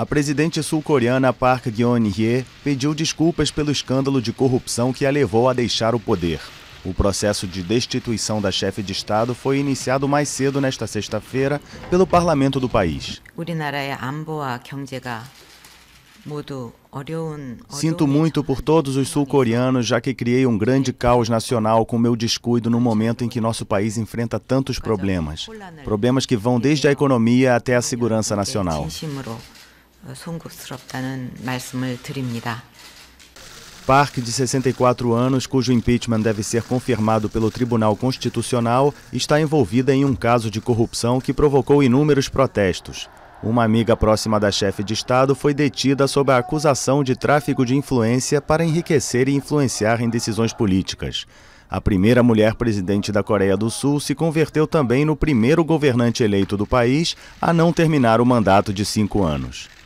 A presidente sul-coreana Park Geun-hye pediu desculpas pelo escândalo de corrupção que a levou a deixar o poder. O processo de destituição da chefe de Estado foi iniciado mais cedo nesta sexta-feira pelo parlamento do país. Sinto muito por todos os sul-coreanos, já que criei um grande caos nacional com meu descuido no momento em que nosso país enfrenta tantos problemas. Problemas que vão desde a economia até a segurança nacional. Park, de 64 anos, cujo impeachment deve ser confirmado pelo Tribunal Constitucional, está envolvida em um caso de corrupção que provocou inúmeros protestos. Uma amiga próxima da chefe de Estado foi detida sob a acusação de tráfico de influência para enriquecer e influenciar em decisões políticas. A primeira mulher presidente da Coreia do Sul se converteu também no primeiro governante eleito do país a não terminar o mandato de cinco anos.